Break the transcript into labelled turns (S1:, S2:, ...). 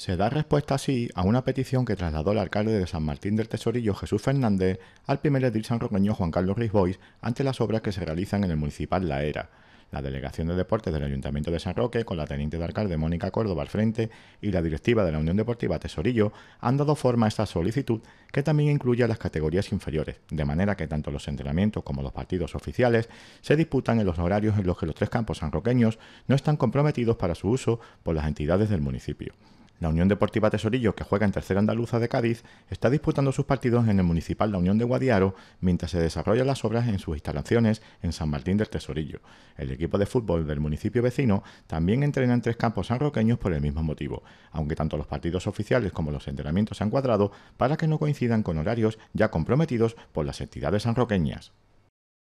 S1: Se da respuesta así a una petición que trasladó el alcalde de San Martín del Tesorillo Jesús Fernández al primer edil sanroqueño Juan Carlos Risbois ante las obras que se realizan en el municipal La Era. La Delegación de Deportes del Ayuntamiento de San Roque, con la teniente de alcalde Mónica Córdoba al frente y la directiva de la Unión Deportiva Tesorillo, han dado forma a esta solicitud que también incluye a las categorías inferiores, de manera que tanto los entrenamientos como los partidos oficiales se disputan en los horarios en los que los tres campos sanroqueños no están comprometidos para su uso por las entidades del municipio. La Unión Deportiva Tesorillo, que juega en Tercera Andaluza de Cádiz, está disputando sus partidos en el Municipal La Unión de Guadiaro mientras se desarrollan las obras en sus instalaciones en San Martín del Tesorillo. El equipo de fútbol del municipio vecino también entrena en tres campos sanroqueños por el mismo motivo, aunque tanto los partidos oficiales como los entrenamientos se han cuadrado para que no coincidan con horarios ya comprometidos por las entidades sanroqueñas.